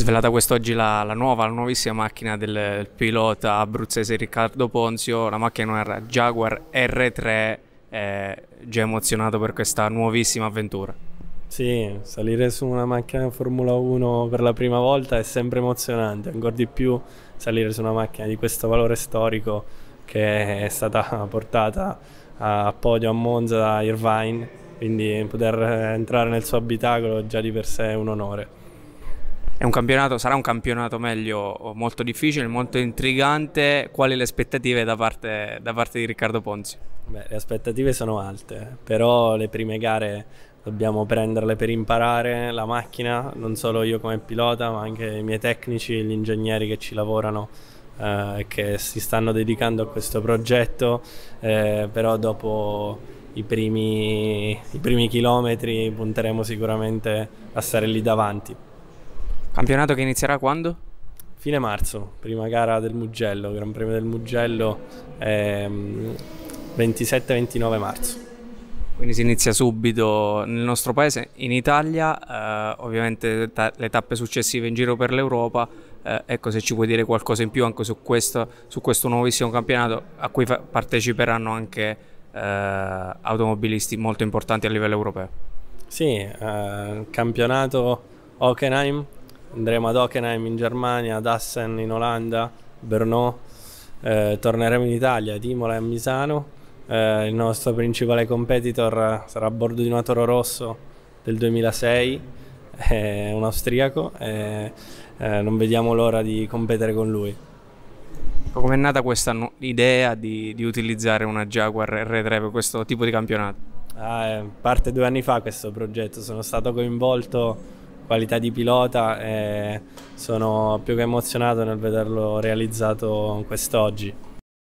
Svelata quest'oggi la, la, nuova, la nuovissima macchina del pilota abruzzese Riccardo Ponzio, la macchina era Jaguar R3, eh, già emozionato per questa nuovissima avventura. Sì, salire su una macchina in Formula 1 per la prima volta è sempre emozionante, ancora di più salire su una macchina di questo valore storico che è stata portata a podio a Monza da Irvine, quindi poter entrare nel suo abitacolo già di per sé è un onore un campionato, sarà un campionato meglio molto difficile, molto intrigante. Quali le aspettative da parte, da parte di Riccardo Ponzi? Beh, le aspettative sono alte, però le prime gare dobbiamo prenderle per imparare la macchina, non solo io come pilota, ma anche i miei tecnici, gli ingegneri che ci lavorano eh, che si stanno dedicando a questo progetto, eh, però dopo i primi, i primi chilometri punteremo sicuramente a stare lì davanti. Campionato che inizierà quando? Fine marzo, prima gara del Mugello, Gran Premio del Mugello, ehm, 27-29 marzo. Quindi si inizia subito nel nostro paese, in Italia, eh, ovviamente ta le tappe successive in giro per l'Europa. Eh, ecco se ci puoi dire qualcosa in più anche su questo, su questo nuovissimo campionato a cui parteciperanno anche eh, automobilisti molto importanti a livello europeo. Sì, eh, campionato Hockenheim andremo ad Hockenheim in Germania, ad Assen in Olanda, Brno, eh, torneremo in Italia, ad Imola e a Misano. Eh, il nostro principale competitor sarà a bordo di una Toro Rosso del 2006, è eh, un austriaco e eh, non vediamo l'ora di competere con lui. Come è nata questa no- idea di, di, utilizzare una Jaguar R3 per questo tipo di campionato? Ah, eh, parte due anni fa questo progetto, sono stato coinvolto qualità di pilota e eh, sono più che emozionato nel vederlo realizzato quest'oggi.